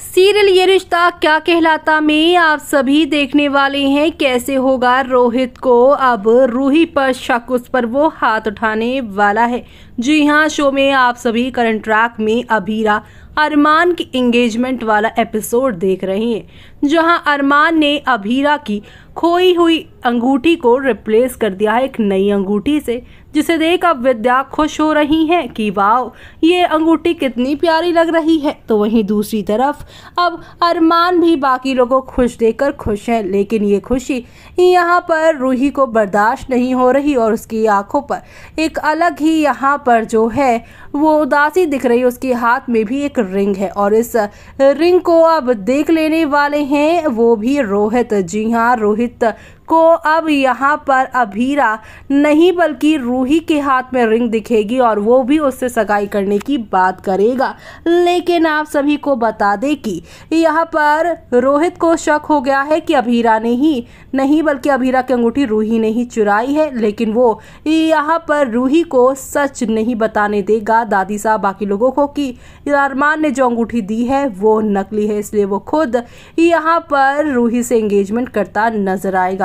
serial ये रिश्ता क्या कहलाता में आप सभी देखने वाले हैं कैसे होगा रोहित को अब रूही पर शक उस पर वो हाथ उठाने वाला है जी हाँ शो में आप सभी करंट ट्रैक में अभीरा अरमान की एंगेजमेंट वाला एपिसोड देख रहे हैं जहां अरमान ने अभीरा की खोई हुई अंगूठी को रिप्लेस कर दिया है एक नई अंगूठी से जिसे देख अब विद्या खुश हो रही हैं कि वाव ये अंगूठी कितनी प्यारी लग रही है तो वहीं दूसरी तरफ अब अरमान भी बाकी लोगों को खुश देकर खुश हैं लेकिन ये खुशी यहाँ पर रूही को बर्दाश्त नहीं हो रही और उसकी आंखों पर एक अलग ही यहाँ पर जो है वो उदासी दिख रही है उसके हाथ में भी एक रिंग है और इस रिंग को अब देख लेने वाले हैं वो भी रोहित जी हाँ रोहित को अब यहाँ पर अभीरा नहीं बल्कि रूही के हाथ में रिंग दिखेगी और वो भी उससे सगाई करने की बात करेगा लेकिन आप सभी को बता दें कि यहाँ पर रोहित को शक हो गया है कि अभीरा ने ही नहीं बल्कि अभीरा की अंगूठी रूही ने ही चुराई है लेकिन वो यहाँ पर रूही को सच नहीं बताने देगा कहा दादी साहब बाकी लोगों को कि अरमान ने जो अंगूठी दी है वो नकली है इसलिए वो खुद यहाँ पर रूही से एंगेजमेंट करता नजर आएगा